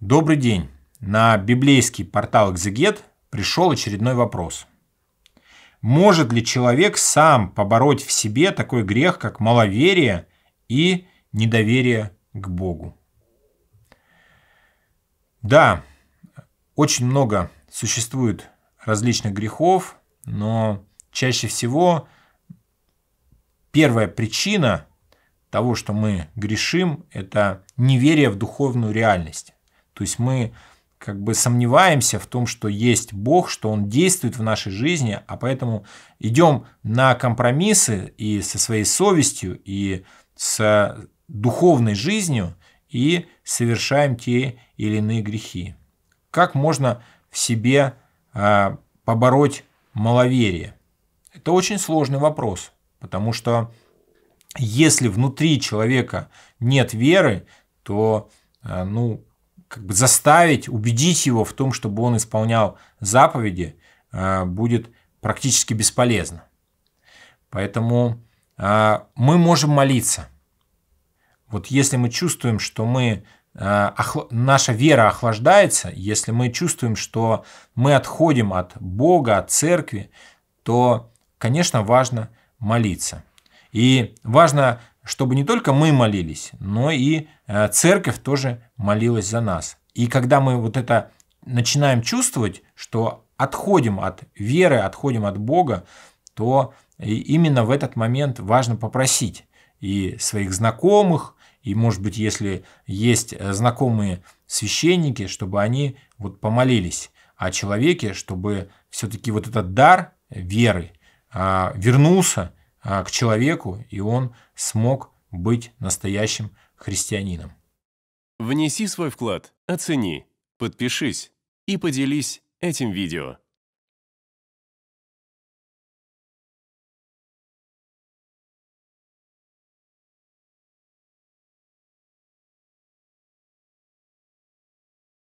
Добрый день. На библейский портал «Экзегет» пришел очередной вопрос. Может ли человек сам побороть в себе такой грех, как маловерие и недоверие к Богу? Да, очень много существует различных грехов, но чаще всего первая причина того, что мы грешим, это неверие в духовную реальность. То есть мы как бы сомневаемся в том, что есть Бог, что Он действует в нашей жизни, а поэтому идем на компромиссы и со своей совестью, и с духовной жизнью, и совершаем те или иные грехи. Как можно в себе а, побороть маловерие? Это очень сложный вопрос, потому что если внутри человека нет веры, то а, ну, как бы заставить, убедить его в том, чтобы он исполнял заповеди, а, будет практически бесполезно. Поэтому а, мы можем молиться. Вот если мы чувствуем, что мы, а, наша вера охлаждается, если мы чувствуем, что мы отходим от Бога, от церкви, то, конечно, важно молиться. И важно чтобы не только мы молились, но и э, церковь тоже молилась за нас. И когда мы вот это начинаем чувствовать, что отходим от веры, отходим от Бога, то именно в этот момент важно попросить и своих знакомых, и, может быть, если есть э, знакомые священники, чтобы они вот помолились о человеке, чтобы все-таки вот этот дар веры а, вернулся а, к человеку, и он смог быть настоящим христианином. Внеси свой вклад, оцени, подпишись и поделись этим видео.